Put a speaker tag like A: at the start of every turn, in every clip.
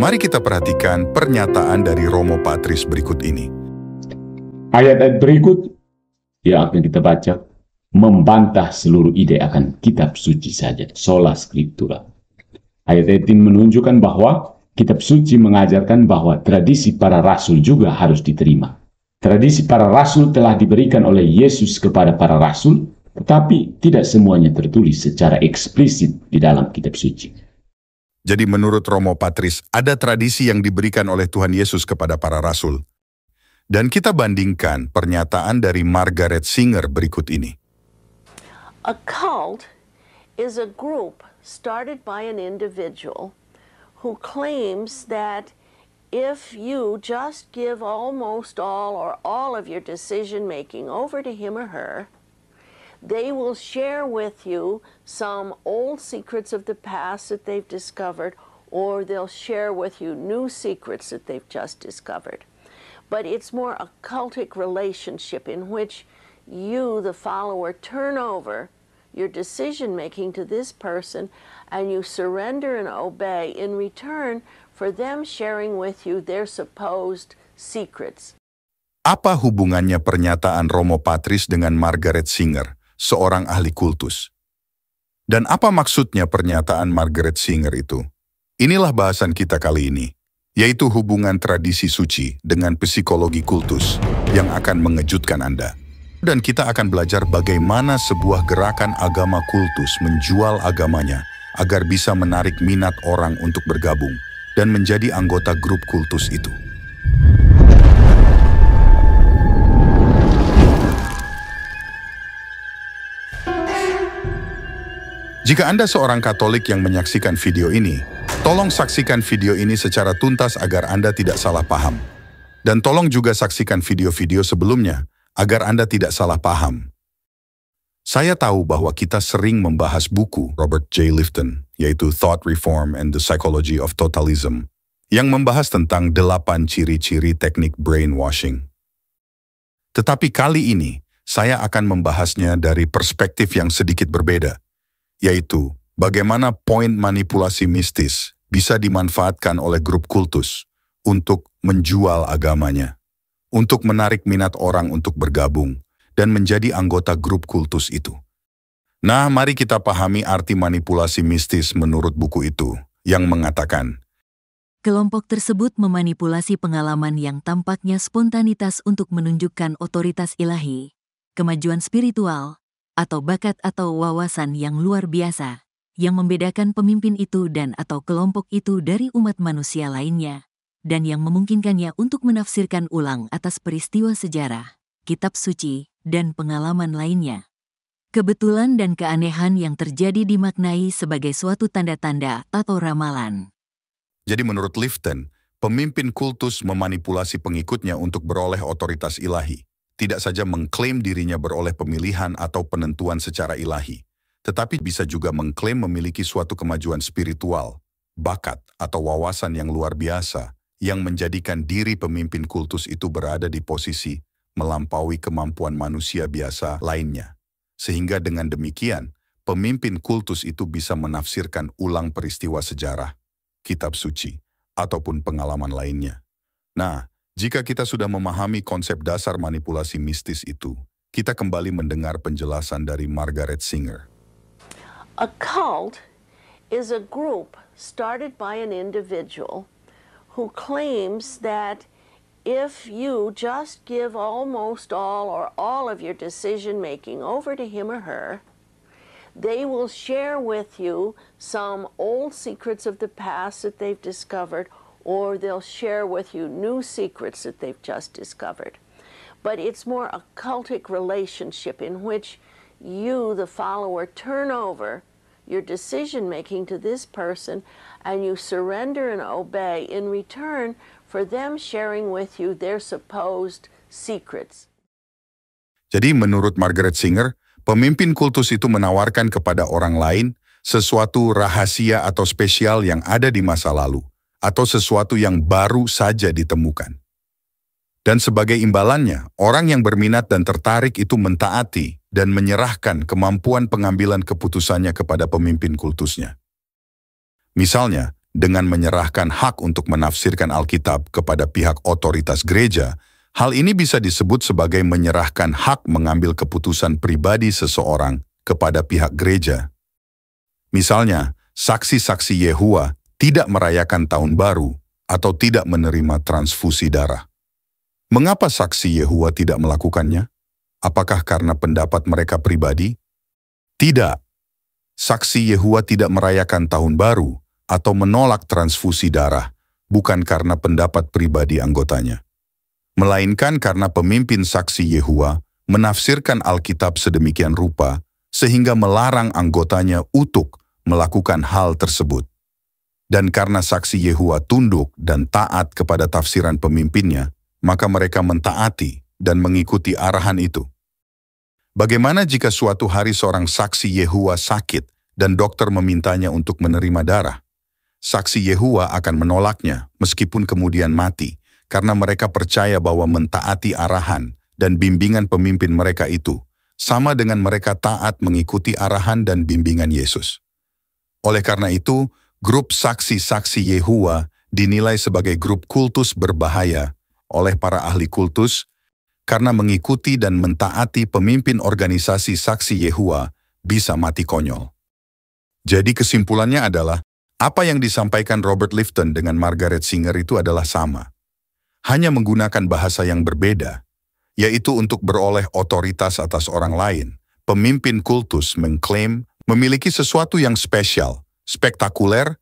A: mari kita perhatikan
B: pernyataan dari Romo Patris berikut ini. Ayat-ayat berikut yang akan kita baca membantah seluruh ide akan kitab suci saja, sola scriptura. Ayat-ayat ini menunjukkan bahwa kitab suci mengajarkan bahwa tradisi para rasul juga harus diterima. Tradisi para rasul telah diberikan oleh Yesus kepada para rasul, tetapi tidak semuanya tertulis secara eksplisit di dalam kitab suci. Jadi menurut Romo Patris, ada tradisi yang diberikan
A: oleh Tuhan Yesus kepada para rasul. Dan kita bandingkan pernyataan dari Margaret Singer berikut ini.
C: A cult is a group started by an individual who claims that if you just give almost all or all of your decision making over to him or her, They will share with you some old secrets of the past that they've discovered, or they'll share with you new secrets that they've just discovered. But it's more a cultic relationship in which you, the follower, turn over your decision making to this person and you surrender and obey in return for them sharing with you their supposed secrets.
A: Apa hubungannya pernyataan Romo Patris dengan Margaret Singer? seorang ahli kultus. Dan apa maksudnya pernyataan Margaret Singer itu? Inilah bahasan kita kali ini, yaitu hubungan tradisi suci dengan psikologi kultus yang akan mengejutkan Anda. Dan kita akan belajar bagaimana sebuah gerakan agama kultus menjual agamanya agar bisa menarik minat orang untuk bergabung dan menjadi anggota grup kultus itu. Jika Anda seorang Katolik yang menyaksikan video ini, tolong saksikan video ini secara tuntas agar Anda tidak salah paham. Dan tolong juga saksikan video-video sebelumnya agar Anda tidak salah paham. Saya tahu bahwa kita sering membahas buku Robert J. Lifton, yaitu Thought Reform and the Psychology of Totalism, yang membahas tentang delapan ciri-ciri teknik brainwashing. Tetapi kali ini, saya akan membahasnya dari perspektif yang sedikit berbeda, yaitu bagaimana poin manipulasi mistis bisa dimanfaatkan oleh grup kultus untuk menjual agamanya, untuk menarik minat orang untuk bergabung dan menjadi anggota grup kultus itu. Nah, mari kita pahami arti manipulasi mistis menurut buku itu, yang mengatakan,
D: Kelompok tersebut memanipulasi pengalaman yang tampaknya spontanitas untuk menunjukkan otoritas ilahi, kemajuan spiritual, atau bakat atau wawasan yang luar biasa, yang membedakan pemimpin itu dan atau kelompok itu dari umat manusia lainnya, dan yang memungkinkannya untuk menafsirkan ulang atas peristiwa sejarah, kitab suci, dan pengalaman lainnya. Kebetulan dan keanehan yang terjadi dimaknai sebagai suatu tanda-tanda atau ramalan.
A: Jadi menurut Lifton, pemimpin kultus memanipulasi pengikutnya untuk beroleh otoritas ilahi tidak saja mengklaim dirinya beroleh pemilihan atau penentuan secara ilahi, tetapi bisa juga mengklaim memiliki suatu kemajuan spiritual, bakat, atau wawasan yang luar biasa yang menjadikan diri pemimpin kultus itu berada di posisi melampaui kemampuan manusia biasa lainnya. Sehingga dengan demikian, pemimpin kultus itu bisa menafsirkan ulang peristiwa sejarah, kitab suci, ataupun pengalaman lainnya. Nah, jika kita sudah memahami konsep dasar manipulasi mistis itu, kita kembali mendengar penjelasan dari Margaret Singer.
C: A cult is a group started by an individual who claims that if you just give almost all or all of your decision making over to him or her, they will share with you some old secrets of the past that they've discovered or they'll share with you new secrets that they've just discovered. But it's more a cultic relationship in which you, the follower, turn over your decision making to this person and you surrender and obey in return for them sharing with you their supposed secrets.
A: Jadi menurut Margaret Singer, pemimpin kultus itu menawarkan kepada orang lain sesuatu rahasia atau spesial yang ada di masa lalu atau sesuatu yang baru saja ditemukan. Dan sebagai imbalannya, orang yang berminat dan tertarik itu mentaati dan menyerahkan kemampuan pengambilan keputusannya kepada pemimpin kultusnya. Misalnya, dengan menyerahkan hak untuk menafsirkan Alkitab kepada pihak otoritas gereja, hal ini bisa disebut sebagai menyerahkan hak mengambil keputusan pribadi seseorang kepada pihak gereja. Misalnya, saksi-saksi Yehua tidak merayakan tahun baru atau tidak menerima transfusi darah. Mengapa saksi Yehua tidak melakukannya? Apakah karena pendapat mereka pribadi? Tidak. Saksi Yehua tidak merayakan tahun baru atau menolak transfusi darah, bukan karena pendapat pribadi anggotanya. Melainkan karena pemimpin saksi Yehua menafsirkan Alkitab sedemikian rupa sehingga melarang anggotanya untuk melakukan hal tersebut. Dan karena saksi Yehua tunduk dan taat kepada tafsiran pemimpinnya, maka mereka mentaati dan mengikuti arahan itu. Bagaimana jika suatu hari seorang saksi Yehua sakit dan dokter memintanya untuk menerima darah? Saksi Yehua akan menolaknya meskipun kemudian mati karena mereka percaya bahwa mentaati arahan dan bimbingan pemimpin mereka itu sama dengan mereka taat mengikuti arahan dan bimbingan Yesus. Oleh karena itu, Grup saksi-saksi Yehua dinilai sebagai grup kultus berbahaya oleh para ahli kultus karena mengikuti dan mentaati pemimpin organisasi saksi Yehua bisa mati konyol. Jadi kesimpulannya adalah, apa yang disampaikan Robert Lifton dengan Margaret Singer itu adalah sama. Hanya menggunakan bahasa yang berbeda, yaitu untuk beroleh otoritas atas orang lain. Pemimpin kultus mengklaim memiliki sesuatu yang spesial, spektakuler,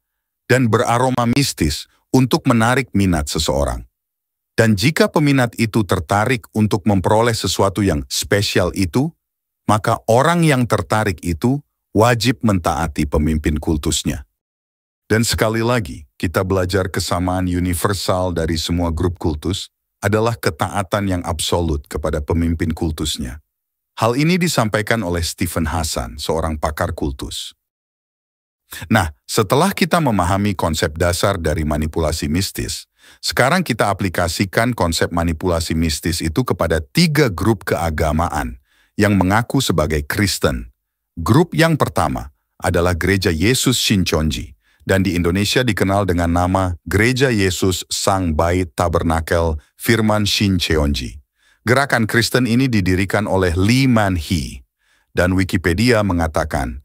A: dan beraroma mistis untuk menarik minat seseorang. Dan jika peminat itu tertarik untuk memperoleh sesuatu yang spesial itu, maka orang yang tertarik itu wajib mentaati pemimpin kultusnya. Dan sekali lagi, kita belajar kesamaan universal dari semua grup kultus adalah ketaatan yang absolut kepada pemimpin kultusnya. Hal ini disampaikan oleh Stephen Hassan, seorang pakar kultus. Nah, setelah kita memahami konsep dasar dari manipulasi mistis, sekarang kita aplikasikan konsep manipulasi mistis itu kepada tiga grup keagamaan yang mengaku sebagai Kristen. Grup yang pertama adalah Gereja Yesus Shinchonji dan di Indonesia dikenal dengan nama Gereja Yesus Sang Bait Tabernakel Firman Shincheonji. Gerakan Kristen ini didirikan oleh Lee Man Hee dan Wikipedia mengatakan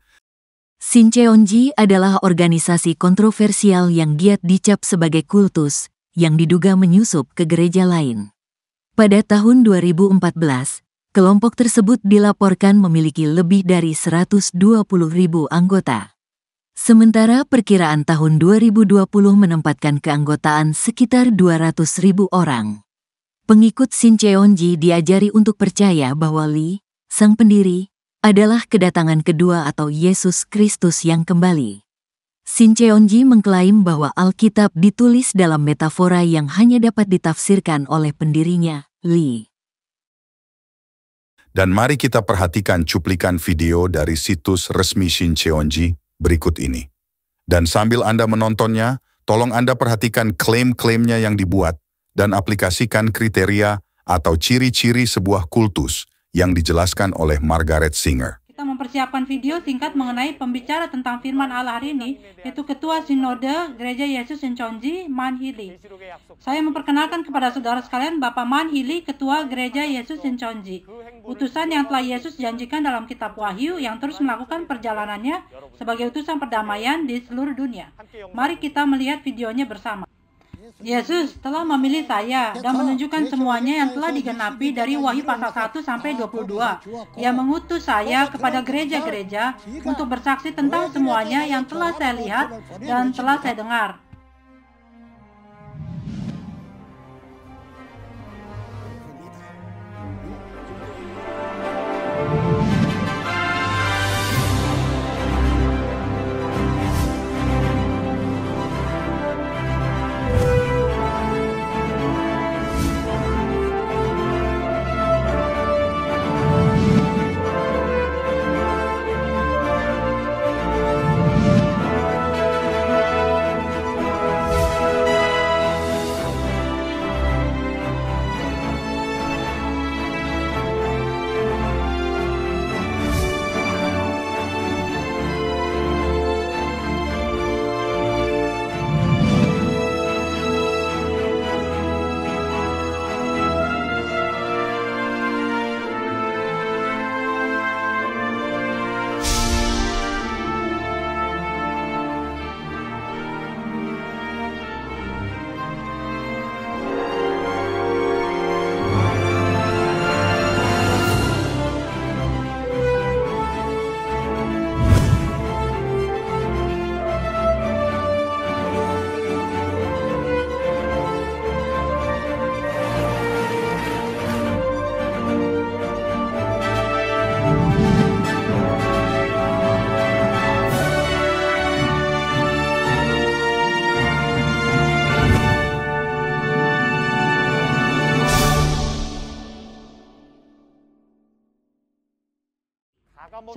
D: Sincheonji adalah organisasi kontroversial yang giat dicap sebagai kultus, yang diduga menyusup ke gereja lain. Pada tahun 2014, kelompok tersebut dilaporkan memiliki lebih dari 120 ribu anggota. Sementara perkiraan tahun 2020 menempatkan keanggotaan sekitar 200 ribu orang. Pengikut Sincheonji diajari untuk percaya bahwa Lee, sang pendiri, adalah kedatangan kedua atau Yesus Kristus yang kembali. Cheonji mengklaim bahwa Alkitab ditulis dalam metafora yang hanya dapat ditafsirkan oleh pendirinya, Lee.
A: Dan mari kita perhatikan cuplikan video dari situs resmi Cheonji berikut ini. Dan sambil Anda menontonnya, tolong Anda perhatikan klaim-klaimnya yang dibuat dan aplikasikan kriteria atau ciri-ciri sebuah kultus – yang dijelaskan oleh Margaret Singer.
E: Kita mempersiapkan video singkat mengenai pembicara tentang firman Allah hari ini, yaitu Ketua Sinode Gereja Yesus Inchonji, Hili. Saya memperkenalkan kepada saudara sekalian Bapak Man Hili, Ketua Gereja Yesus Inchonji. Utusan yang telah Yesus janjikan dalam kitab Wahyu yang terus melakukan perjalanannya sebagai utusan perdamaian di seluruh dunia. Mari kita melihat videonya bersama. Yesus telah memilih saya ya, dan menunjukkan semuanya yang telah digenapi dari Wahyu pasal 1 sampai 22. Ia mengutus saya kepada gereja-gereja untuk bersaksi tentang semuanya yang telah saya lihat dan telah saya dengar.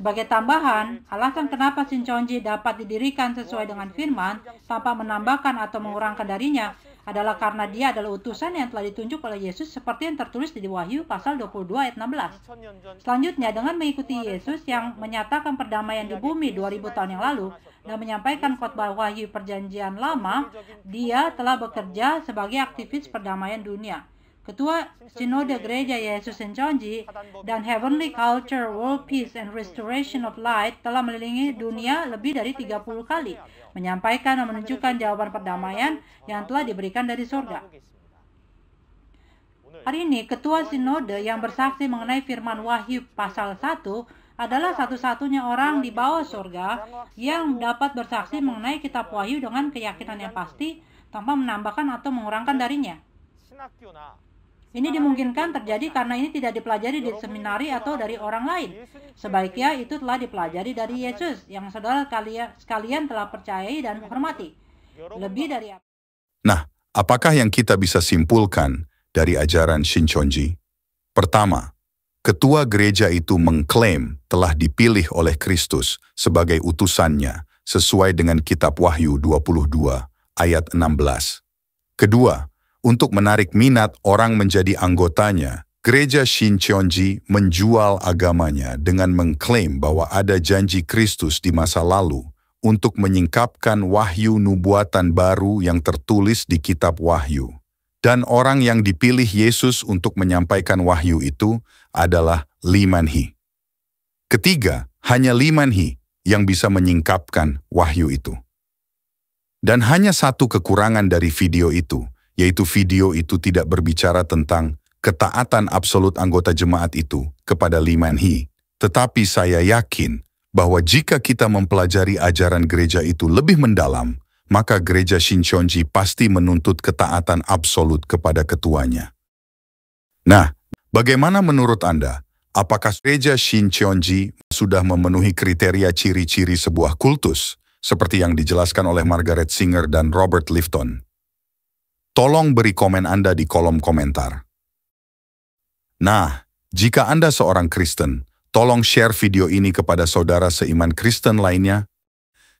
E: Sebagai tambahan, alasan kenapa Sinchonji dapat didirikan sesuai dengan firman tanpa menambahkan atau mengurangkan darinya adalah karena dia adalah utusan yang telah ditunjuk oleh Yesus seperti yang tertulis di Wahyu pasal 22 ayat 16. Selanjutnya, dengan mengikuti Yesus yang menyatakan perdamaian di bumi 2000 tahun yang lalu dan menyampaikan khotbah Wahyu perjanjian lama, dia telah bekerja sebagai aktivis perdamaian dunia. Ketua Sinode Gereja Yesus Senconji dan Heavenly Culture, World Peace and Restoration of Light telah melilingi dunia lebih dari 30 kali, menyampaikan dan menunjukkan jawaban perdamaian yang telah diberikan dari surga. Hari ini, Ketua Sinode yang bersaksi mengenai firman Wahyu pasal 1 adalah satu-satunya orang di bawah surga yang dapat bersaksi mengenai kitab Wahyu dengan keyakinan yang pasti tanpa menambahkan atau mengurangkan darinya. Ini dimungkinkan terjadi karena ini tidak dipelajari di seminari atau dari orang lain. Sebaiknya itu telah dipelajari dari Yesus yang saudara sekalian telah percayai dan hormati. Lebih dari apa?
A: Nah, apakah yang kita bisa simpulkan dari ajaran Shinchonji? Pertama, ketua gereja itu mengklaim telah dipilih oleh Kristus sebagai utusannya sesuai dengan kitab Wahyu 22 ayat 16. Kedua, untuk menarik minat orang menjadi anggotanya, gereja Shincheonji menjual agamanya dengan mengklaim bahwa ada janji Kristus di masa lalu untuk menyingkapkan wahyu nubuatan baru yang tertulis di kitab wahyu. Dan orang yang dipilih Yesus untuk menyampaikan wahyu itu adalah Limanhi. Ketiga, hanya Limanhi yang bisa menyingkapkan wahyu itu. Dan hanya satu kekurangan dari video itu, yaitu video itu tidak berbicara tentang ketaatan absolut anggota jemaat itu kepada Limanhi. Tetapi saya yakin bahwa jika kita mempelajari ajaran gereja itu lebih mendalam, maka gereja Shincheonji pasti menuntut ketaatan absolut kepada ketuanya. Nah, bagaimana menurut Anda? Apakah gereja Shincheonji sudah memenuhi kriteria ciri-ciri sebuah kultus, seperti yang dijelaskan oleh Margaret Singer dan Robert Lifton? Tolong beri komen Anda di kolom komentar. Nah, jika Anda seorang Kristen, tolong share video ini kepada saudara seiman Kristen lainnya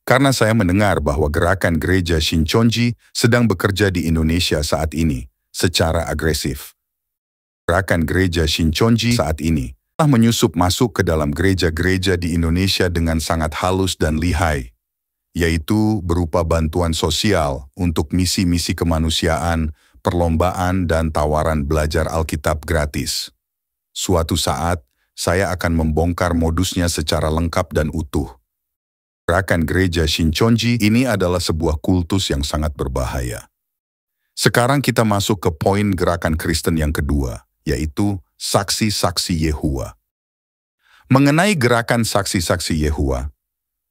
A: karena saya mendengar bahwa gerakan gereja Shinchonji sedang bekerja di Indonesia saat ini secara agresif. Gerakan gereja Shinchonji saat ini telah menyusup masuk ke dalam gereja-gereja di Indonesia dengan sangat halus dan lihai yaitu berupa bantuan sosial untuk misi-misi kemanusiaan, perlombaan, dan tawaran belajar Alkitab gratis. Suatu saat, saya akan membongkar modusnya secara lengkap dan utuh. Gerakan gereja Shinchonji ini adalah sebuah kultus yang sangat berbahaya. Sekarang kita masuk ke poin gerakan Kristen yang kedua, yaitu saksi-saksi Yehua. Mengenai gerakan saksi-saksi Yehua,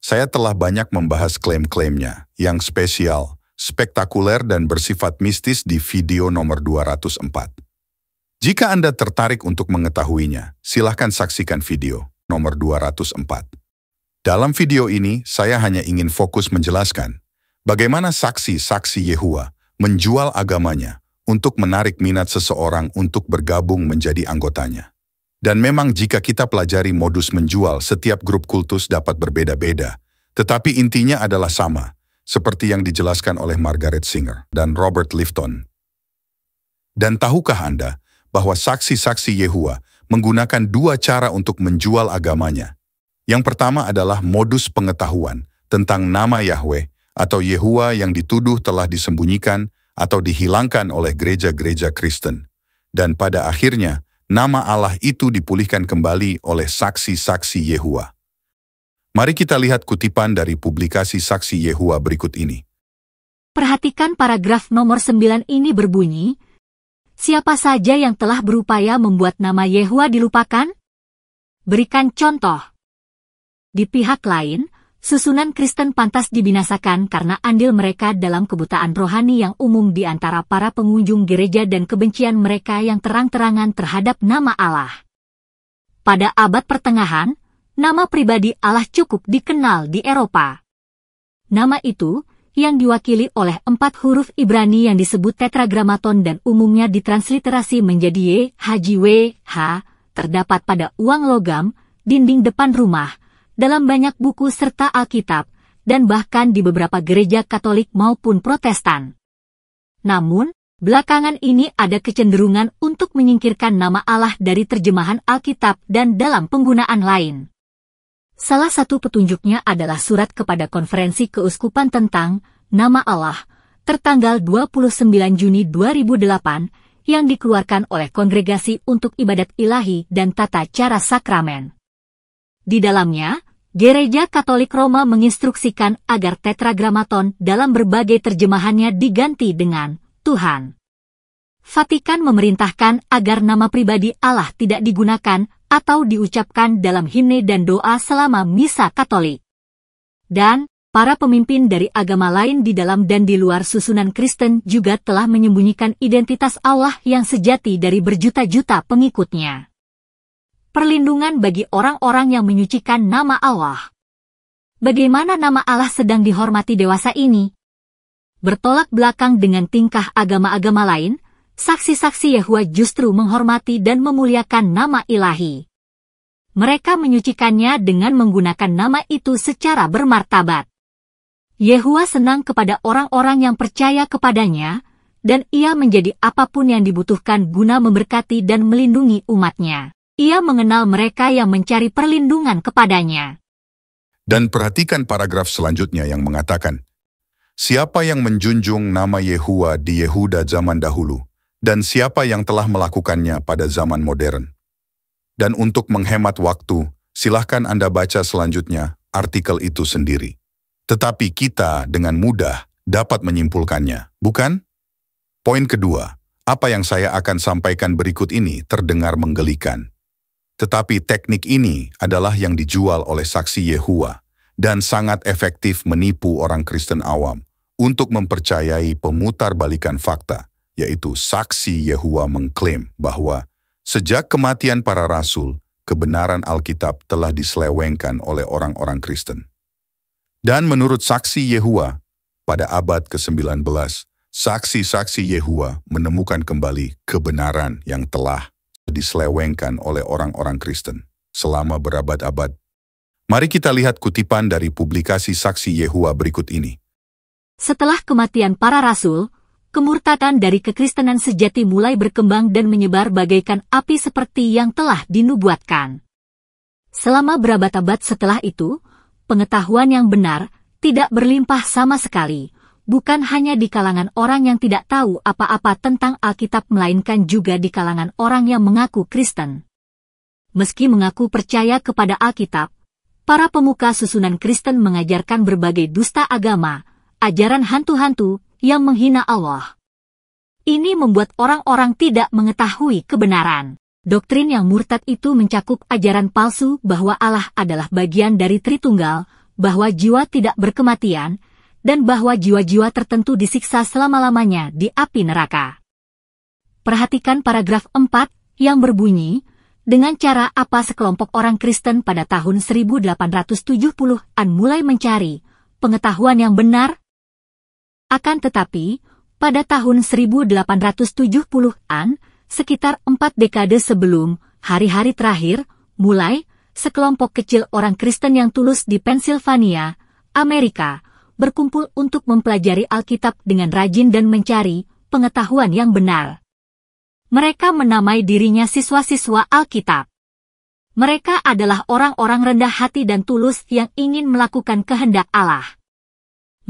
A: saya telah banyak membahas klaim-klaimnya, yang spesial, spektakuler dan bersifat mistis di video nomor 204. Jika Anda tertarik untuk mengetahuinya, silahkan saksikan video nomor 204. Dalam video ini, saya hanya ingin fokus menjelaskan bagaimana saksi-saksi Yehua menjual agamanya untuk menarik minat seseorang untuk bergabung menjadi anggotanya. Dan memang jika kita pelajari modus menjual, setiap grup kultus dapat berbeda-beda. Tetapi intinya adalah sama, seperti yang dijelaskan oleh Margaret Singer dan Robert Lifton. Dan tahukah Anda bahwa saksi-saksi Yehua menggunakan dua cara untuk menjual agamanya? Yang pertama adalah modus pengetahuan tentang nama Yahweh atau Yehua yang dituduh telah disembunyikan atau dihilangkan oleh gereja-gereja Kristen. Dan pada akhirnya, nama Allah itu dipulihkan kembali oleh saksi-saksi Yehua. Mari kita lihat kutipan dari publikasi saksi Yehua berikut ini.
F: Perhatikan paragraf nomor 9 ini berbunyi, Siapa saja yang telah berupaya membuat nama Yehua dilupakan? Berikan contoh. Di pihak lain, Susunan Kristen pantas dibinasakan karena andil mereka dalam kebutaan rohani yang umum di antara para pengunjung gereja dan kebencian mereka yang terang-terangan terhadap nama Allah. Pada abad pertengahan, nama pribadi Allah cukup dikenal di Eropa. Nama itu, yang diwakili oleh empat huruf Ibrani yang disebut tetragramaton dan umumnya ditransliterasi menjadi Y, J, W, H, terdapat pada uang logam, dinding depan rumah, dalam banyak buku serta Alkitab, dan bahkan di beberapa gereja Katolik maupun Protestan. Namun, belakangan ini ada kecenderungan untuk menyingkirkan nama Allah dari terjemahan Alkitab dan dalam penggunaan lain. Salah satu petunjuknya adalah surat kepada konferensi keuskupan tentang nama Allah, tertanggal 29 Juni 2008, yang dikeluarkan oleh Kongregasi untuk Ibadat Ilahi dan Tata Cara Sakramen. Di dalamnya, Gereja Katolik Roma menginstruksikan agar tetragramaton dalam berbagai terjemahannya diganti dengan Tuhan. Vatikan memerintahkan agar nama pribadi Allah tidak digunakan atau diucapkan dalam himne dan doa selama misa Katolik. Dan, para pemimpin dari agama lain di dalam dan di luar susunan Kristen juga telah menyembunyikan identitas Allah yang sejati dari berjuta-juta pengikutnya perlindungan bagi orang-orang yang menyucikan nama Allah. Bagaimana nama Allah sedang dihormati dewasa ini? Bertolak belakang dengan tingkah agama-agama lain, saksi-saksi Yahwa justru menghormati dan memuliakan nama ilahi. Mereka menyucikannya dengan menggunakan nama itu secara bermartabat. Yehua senang kepada orang-orang yang percaya kepadanya, dan ia menjadi apapun yang dibutuhkan guna memberkati dan melindungi umatnya ia mengenal mereka yang mencari perlindungan kepadanya.
A: Dan perhatikan paragraf selanjutnya yang mengatakan, Siapa yang menjunjung nama Yehua di Yehuda zaman dahulu, dan siapa yang telah melakukannya pada zaman modern. Dan untuk menghemat waktu, silahkan Anda baca selanjutnya artikel itu sendiri. Tetapi kita dengan mudah dapat menyimpulkannya, bukan? Poin kedua, apa yang saya akan sampaikan berikut ini terdengar menggelikan. Tetapi teknik ini adalah yang dijual oleh saksi Yehua dan sangat efektif menipu orang Kristen awam untuk mempercayai pemutar balikan fakta, yaitu saksi Yehua mengklaim bahwa sejak kematian para rasul, kebenaran Alkitab telah diselewengkan oleh orang-orang Kristen. Dan menurut saksi Yehua, pada abad ke-19, saksi-saksi Yehua menemukan kembali kebenaran yang telah diselewengkan oleh orang-orang Kristen selama berabad-abad. Mari kita lihat kutipan dari publikasi saksi Yehua berikut ini.
F: Setelah kematian para rasul, kemurtadan dari kekristenan sejati mulai berkembang dan menyebar bagaikan api seperti yang telah dinubuatkan. Selama berabad-abad setelah itu, pengetahuan yang benar tidak berlimpah sama sekali bukan hanya di kalangan orang yang tidak tahu apa-apa tentang Alkitab melainkan juga di kalangan orang yang mengaku Kristen. Meski mengaku percaya kepada Alkitab, para pemuka susunan Kristen mengajarkan berbagai dusta agama, ajaran hantu-hantu yang menghina Allah. Ini membuat orang-orang tidak mengetahui kebenaran. Doktrin yang murtad itu mencakup ajaran palsu bahwa Allah adalah bagian dari Tritunggal, bahwa jiwa tidak berkematian, dan bahwa jiwa-jiwa tertentu disiksa selama-lamanya di api neraka. Perhatikan paragraf 4 yang berbunyi, dengan cara apa sekelompok orang Kristen pada tahun 1870-an mulai mencari pengetahuan yang benar? Akan tetapi, pada tahun 1870-an, sekitar empat dekade sebelum hari-hari terakhir, mulai sekelompok kecil orang Kristen yang tulus di Pennsylvania, Amerika, berkumpul untuk mempelajari Alkitab dengan rajin dan mencari pengetahuan yang benar. Mereka menamai dirinya siswa-siswa Alkitab. Mereka adalah orang-orang rendah hati dan tulus yang ingin melakukan kehendak Allah.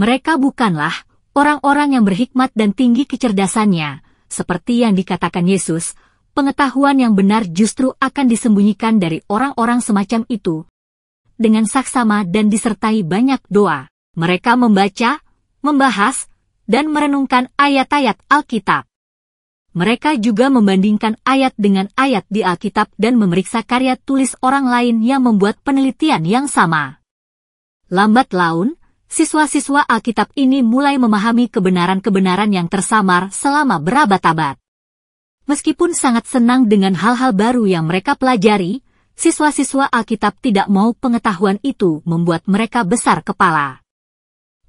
F: Mereka bukanlah orang-orang yang berhikmat dan tinggi kecerdasannya, seperti yang dikatakan Yesus, pengetahuan yang benar justru akan disembunyikan dari orang-orang semacam itu, dengan saksama dan disertai banyak doa mereka membaca, membahas, dan merenungkan ayat-ayat Alkitab. Mereka juga membandingkan ayat dengan ayat di Alkitab dan memeriksa karya tulis orang lain yang membuat penelitian yang sama. Lambat laun, siswa-siswa Alkitab ini mulai memahami kebenaran-kebenaran yang tersamar selama berabad-abad. Meskipun sangat senang dengan hal-hal baru yang mereka pelajari, siswa-siswa Alkitab tidak mau pengetahuan itu membuat mereka besar kepala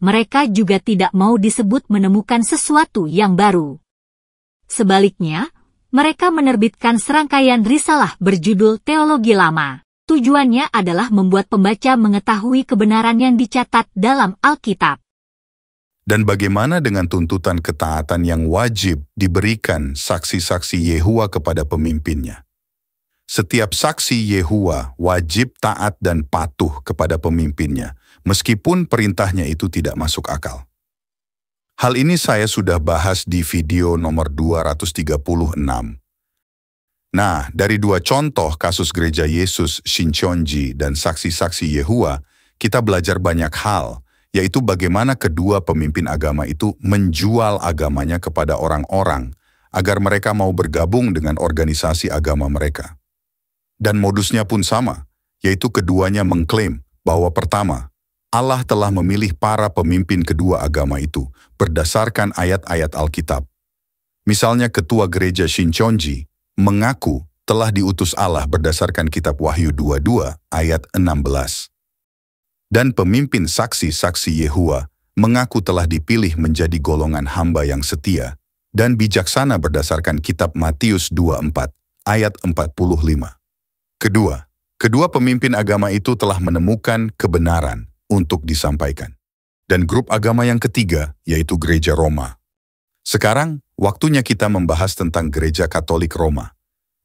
F: mereka juga tidak mau disebut menemukan sesuatu yang baru. Sebaliknya, mereka menerbitkan serangkaian risalah berjudul Teologi Lama. Tujuannya adalah membuat pembaca mengetahui kebenaran yang dicatat dalam Alkitab.
A: Dan bagaimana dengan tuntutan ketaatan yang wajib diberikan saksi-saksi Yehua kepada pemimpinnya? Setiap saksi Yehua wajib taat dan patuh kepada pemimpinnya, meskipun perintahnya itu tidak masuk akal. Hal ini saya sudah bahas di video nomor 236. Nah, dari dua contoh kasus gereja Yesus, Shincheonji dan saksi-saksi Yehua, kita belajar banyak hal, yaitu bagaimana kedua pemimpin agama itu menjual agamanya kepada orang-orang agar mereka mau bergabung dengan organisasi agama mereka. Dan modusnya pun sama, yaitu keduanya mengklaim bahwa pertama, Allah telah memilih para pemimpin kedua agama itu berdasarkan ayat-ayat Alkitab. Misalnya ketua gereja Shinchonji mengaku telah diutus Allah berdasarkan kitab Wahyu 22 ayat 16. Dan pemimpin saksi-saksi Yehua mengaku telah dipilih menjadi golongan hamba yang setia dan bijaksana berdasarkan kitab Matius 24 ayat 45. Kedua, kedua pemimpin agama itu telah menemukan kebenaran untuk disampaikan. Dan grup agama yang ketiga, yaitu Gereja Roma. Sekarang, waktunya kita membahas tentang Gereja Katolik Roma.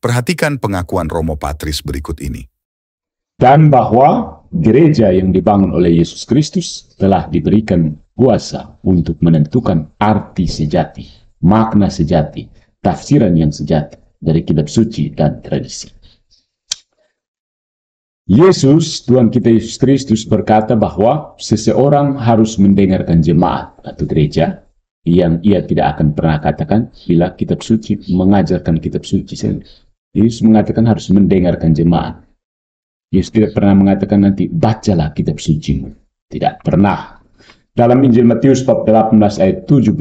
A: Perhatikan pengakuan Romo Patris berikut ini.
B: Dan bahwa gereja yang dibangun oleh Yesus Kristus telah diberikan kuasa untuk menentukan arti sejati, makna sejati, tafsiran yang sejati dari kitab suci dan tradisi. Yesus, Tuhan kita Yesus Kristus berkata bahwa seseorang harus mendengarkan jemaat atau gereja yang ia tidak akan pernah katakan bila kitab suci mengajarkan kitab suci. Yesus mengatakan harus mendengarkan jemaat. Yesus tidak pernah mengatakan nanti bacalah kitab suci. Tidak pernah. Dalam Injil Matius bab 18 ayat 17,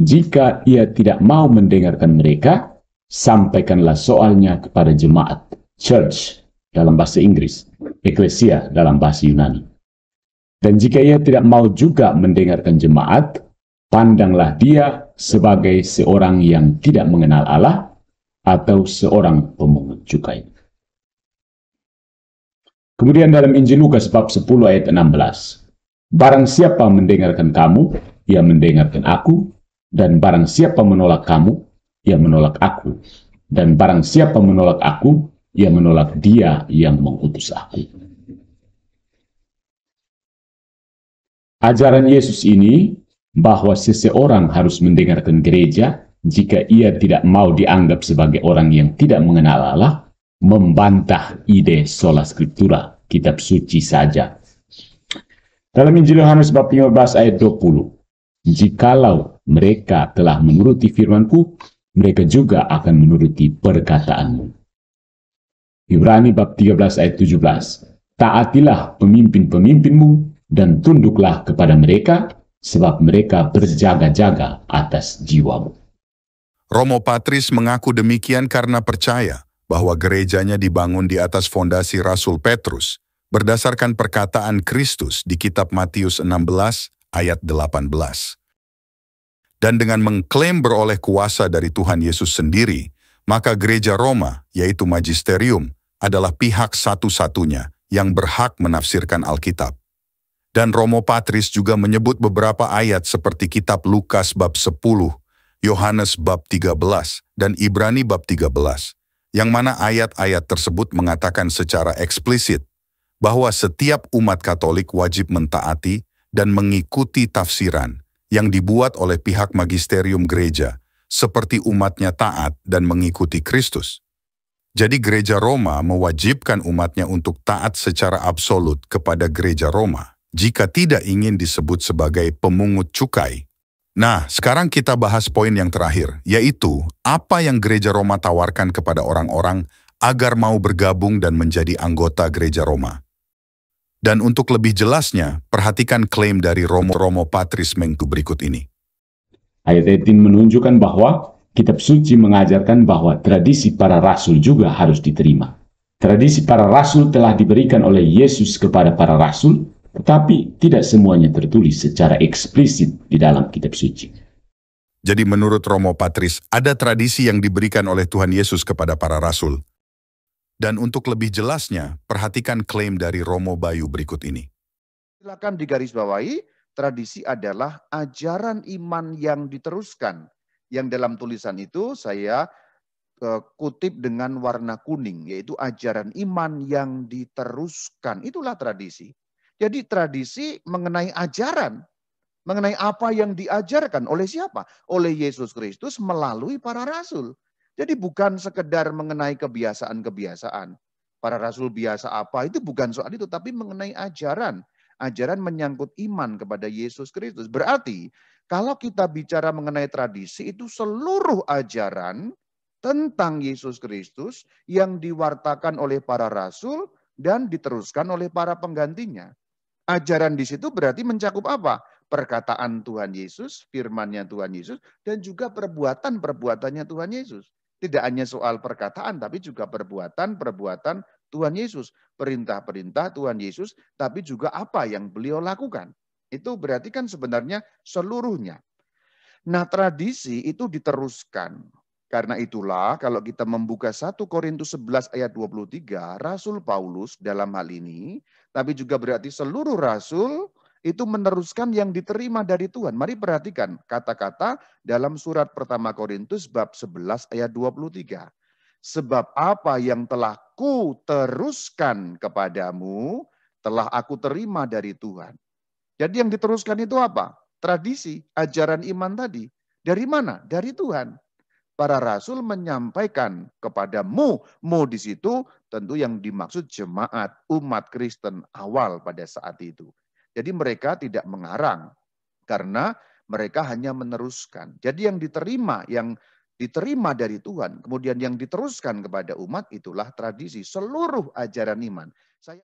B: jika ia tidak mau mendengarkan mereka, sampaikanlah soalnya kepada jemaat, church, dalam bahasa Inggris, eklesia dalam bahasa Yunani. Dan jika ia tidak mau juga mendengarkan jemaat, pandanglah dia sebagai seorang yang tidak mengenal Allah atau seorang pemungut cukai. Kemudian dalam Injil Lukas bab 10 ayat 16, Barang siapa mendengarkan kamu, ia mendengarkan aku, dan barang siapa menolak kamu, ia menolak aku. Dan barang siapa menolak aku, yang menolak dia yang mengutus aku. Ajaran Yesus ini bahwa seseorang harus mendengarkan gereja jika ia tidak mau dianggap sebagai orang yang tidak mengenal Allah, membantah ide sola scriptura, kitab suci saja. Dalam Injil Yohanes bab 15 ayat 20, Jikalau mereka telah menuruti firmanku, mereka juga akan menuruti perkataanmu. Ibrani bab 13 ayat 17. Taatilah pemimpin-pemimpinmu dan tunduklah kepada mereka sebab mereka berjaga-jaga atas jiwamu. Romo Patris
A: mengaku demikian karena percaya bahwa gerejanya dibangun di atas fondasi Rasul Petrus berdasarkan perkataan Kristus di kitab Matius 16 ayat 18. Dan dengan mengklaim beroleh kuasa dari Tuhan Yesus sendiri, maka gereja Roma, yaitu magisterium, adalah pihak satu-satunya yang berhak menafsirkan Alkitab. Dan Romo Patris juga menyebut beberapa ayat seperti kitab Lukas bab 10, Yohanes bab 13, dan Ibrani bab 13, yang mana ayat-ayat tersebut mengatakan secara eksplisit bahwa setiap umat Katolik wajib mentaati dan mengikuti tafsiran yang dibuat oleh pihak magisterium gereja seperti umatnya taat dan mengikuti Kristus. Jadi gereja Roma mewajibkan umatnya untuk taat secara absolut kepada gereja Roma jika tidak ingin disebut sebagai pemungut cukai. Nah, sekarang kita bahas poin yang terakhir, yaitu apa yang gereja Roma tawarkan kepada orang-orang agar mau bergabung dan menjadi anggota gereja Roma. Dan untuk lebih jelasnya, perhatikan klaim dari Romo Romo
B: Patris Mengku berikut ini. Ayat ini menunjukkan bahwa kitab suci mengajarkan bahwa tradisi para rasul juga harus diterima. Tradisi para rasul telah diberikan oleh Yesus kepada para rasul, tetapi tidak semuanya tertulis secara eksplisit di dalam kitab suci. Jadi menurut Romo Patris,
A: ada tradisi yang diberikan oleh Tuhan Yesus kepada para rasul. Dan untuk lebih jelasnya, perhatikan klaim dari Romo Bayu berikut ini.
G: Silakan digarisbawahi, tradisi adalah ajaran iman yang diteruskan. Yang dalam tulisan itu saya e, kutip dengan warna kuning, yaitu ajaran iman yang diteruskan. Itulah tradisi. Jadi tradisi mengenai ajaran, mengenai apa yang diajarkan oleh siapa? Oleh Yesus Kristus melalui para rasul. Jadi bukan sekedar mengenai kebiasaan-kebiasaan. Para rasul biasa apa itu bukan soal itu, tapi mengenai ajaran ajaran menyangkut iman kepada Yesus Kristus. Berarti kalau kita bicara mengenai tradisi itu seluruh ajaran tentang Yesus Kristus yang diwartakan oleh para rasul dan diteruskan oleh para penggantinya. Ajaran di situ berarti mencakup apa? Perkataan Tuhan Yesus, firmannya Tuhan Yesus, dan juga perbuatan-perbuatannya Tuhan Yesus. Tidak hanya soal perkataan, tapi juga perbuatan-perbuatan Tuhan Yesus, perintah-perintah Tuhan Yesus, tapi juga apa yang beliau lakukan. Itu berarti kan sebenarnya seluruhnya. Nah tradisi itu diteruskan. Karena itulah kalau kita membuka 1 Korintus 11 ayat 23, Rasul Paulus dalam hal ini, tapi juga berarti seluruh Rasul itu meneruskan yang diterima dari Tuhan. Mari perhatikan kata-kata dalam surat pertama Korintus bab 11 ayat 23 sebab apa yang telah ku teruskan kepadamu telah aku terima dari Tuhan. Jadi yang diteruskan itu apa? Tradisi, ajaran iman tadi. Dari mana? Dari Tuhan. Para rasul menyampaikan kepadamu, mu di situ tentu yang dimaksud jemaat umat Kristen awal pada saat itu. Jadi mereka tidak mengarang karena mereka hanya meneruskan. Jadi yang diterima, yang diterima dari Tuhan, kemudian yang diteruskan kepada umat itulah tradisi seluruh ajaran iman. Saya...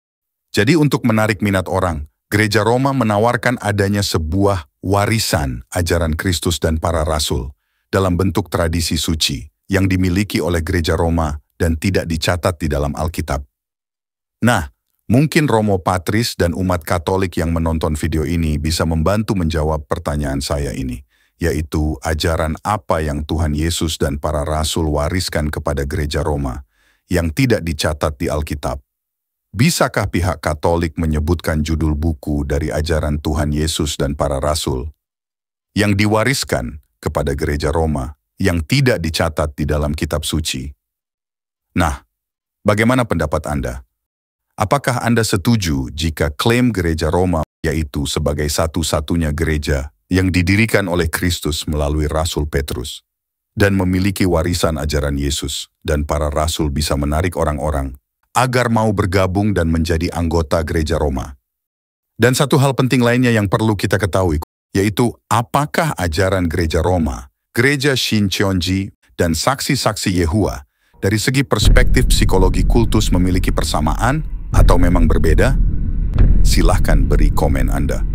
A: Jadi untuk menarik minat orang, gereja Roma menawarkan adanya sebuah warisan ajaran Kristus dan para rasul dalam bentuk tradisi suci yang dimiliki oleh gereja Roma dan tidak dicatat di dalam Alkitab. Nah, mungkin Romo Patris dan umat Katolik yang menonton video ini bisa membantu menjawab pertanyaan saya ini yaitu ajaran apa yang Tuhan Yesus dan para rasul wariskan kepada gereja Roma, yang tidak dicatat di Alkitab. Bisakah pihak Katolik menyebutkan judul buku dari ajaran Tuhan Yesus dan para rasul yang diwariskan kepada gereja Roma yang tidak dicatat di dalam kitab suci? Nah, bagaimana pendapat Anda? Apakah Anda setuju jika klaim gereja Roma yaitu sebagai satu-satunya gereja yang didirikan oleh Kristus melalui Rasul Petrus dan memiliki warisan ajaran Yesus dan para rasul bisa menarik orang-orang agar mau bergabung dan menjadi anggota gereja Roma. Dan satu hal penting lainnya yang perlu kita ketahui, yaitu apakah ajaran gereja Roma, gereja Shincheonji, dan saksi-saksi Yehua dari segi perspektif psikologi kultus memiliki persamaan atau memang berbeda? Silahkan beri komen Anda.